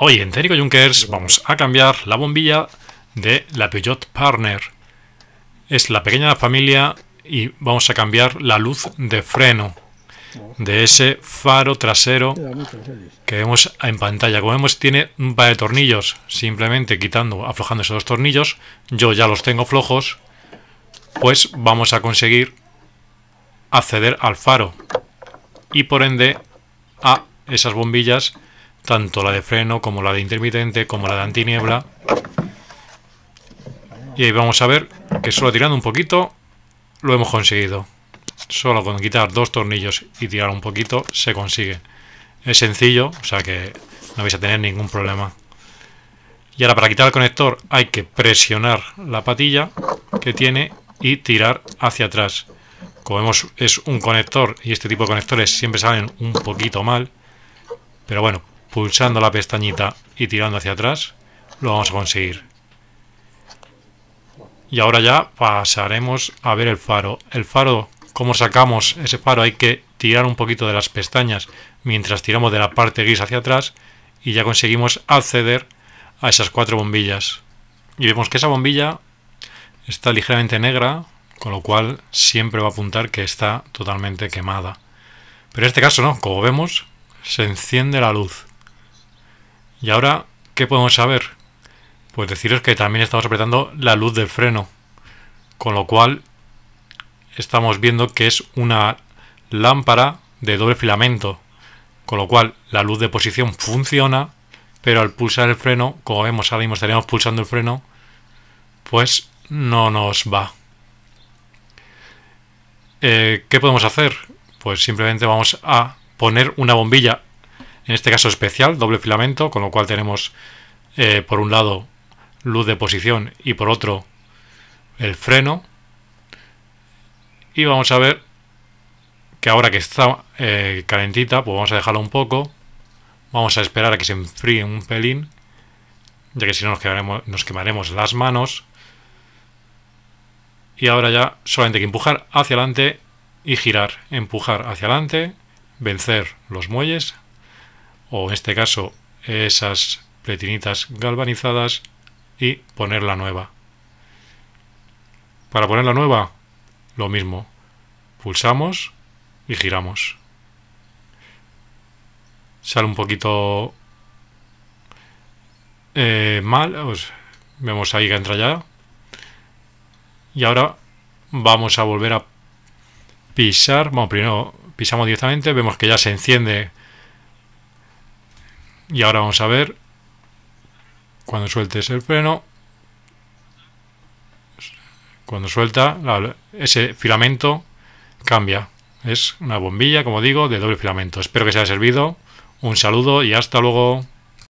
Hoy en Junkers vamos a cambiar la bombilla de la Peugeot Partner. Es la pequeña familia y vamos a cambiar la luz de freno de ese faro trasero que vemos en pantalla. Como vemos tiene un par de tornillos, simplemente quitando, aflojando esos dos tornillos, yo ya los tengo flojos, pues vamos a conseguir acceder al faro y por ende a esas bombillas tanto la de freno como la de intermitente como la de antiniebla. Y ahí vamos a ver que solo tirando un poquito lo hemos conseguido. Solo con quitar dos tornillos y tirar un poquito se consigue. Es sencillo, o sea que no vais a tener ningún problema. Y ahora para quitar el conector hay que presionar la patilla que tiene y tirar hacia atrás. Como vemos es un conector y este tipo de conectores siempre salen un poquito mal. Pero bueno, pulsando la pestañita y tirando hacia atrás, lo vamos a conseguir. Y ahora ya pasaremos a ver el faro. El faro, como sacamos ese faro? Hay que tirar un poquito de las pestañas mientras tiramos de la parte gris hacia atrás y ya conseguimos acceder a esas cuatro bombillas. Y vemos que esa bombilla está ligeramente negra, con lo cual siempre va a apuntar que está totalmente quemada. Pero en este caso no, como vemos, se enciende la luz. Y ahora, ¿qué podemos saber? Pues deciros que también estamos apretando la luz del freno, con lo cual estamos viendo que es una lámpara de doble filamento, con lo cual la luz de posición funciona, pero al pulsar el freno, como vemos ahora mismo estaríamos pulsando el freno, pues no nos va. Eh, ¿Qué podemos hacer? Pues simplemente vamos a poner una bombilla en este caso especial, doble filamento, con lo cual tenemos eh, por un lado luz de posición y por otro el freno. Y vamos a ver que ahora que está eh, calentita, pues vamos a dejarlo un poco. Vamos a esperar a que se enfríe un pelín, ya que si no nos quemaremos, nos quemaremos las manos. Y ahora ya solamente hay que empujar hacia adelante y girar. Empujar hacia adelante, vencer los muelles o en este caso esas pretinitas galvanizadas y poner la nueva. Para poner la nueva, lo mismo. Pulsamos y giramos. Sale un poquito eh, mal. Pues, vemos ahí que entra ya. Y ahora vamos a volver a pisar. Bueno, primero pisamos directamente. Vemos que ya se enciende y ahora vamos a ver, cuando sueltes el freno, cuando suelta, ese filamento cambia. Es una bombilla, como digo, de doble filamento. Espero que os haya servido. Un saludo y hasta luego.